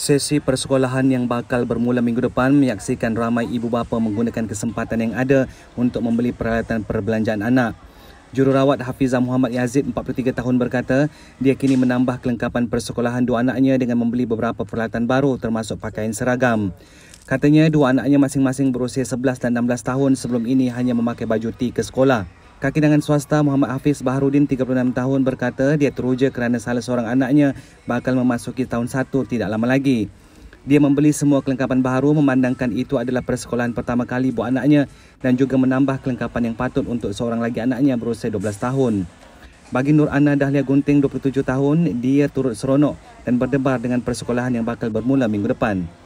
Sesi persekolahan yang bakal bermula minggu depan menyaksikan ramai ibu bapa menggunakan kesempatan yang ada untuk membeli peralatan perbelanjaan anak. Jururawat Hafizah Muhammad Yazid, 43 tahun berkata, dia kini menambah kelengkapan persekolahan dua anaknya dengan membeli beberapa peralatan baru termasuk pakaian seragam. Katanya dua anaknya masing-masing berusia 11 dan 16 tahun sebelum ini hanya memakai baju T ke sekolah. Kaki Kakinangan swasta Muhammad Hafiz Baharudin 36 tahun berkata dia teruja kerana salah seorang anaknya bakal memasuki tahun 1 tidak lama lagi. Dia membeli semua kelengkapan baru memandangkan itu adalah persekolahan pertama kali buat anaknya dan juga menambah kelengkapan yang patut untuk seorang lagi anaknya berusia 12 tahun. Bagi Nur Ana Dahlia Gunting 27 tahun, dia turut seronok dan berdebar dengan persekolahan yang bakal bermula minggu depan.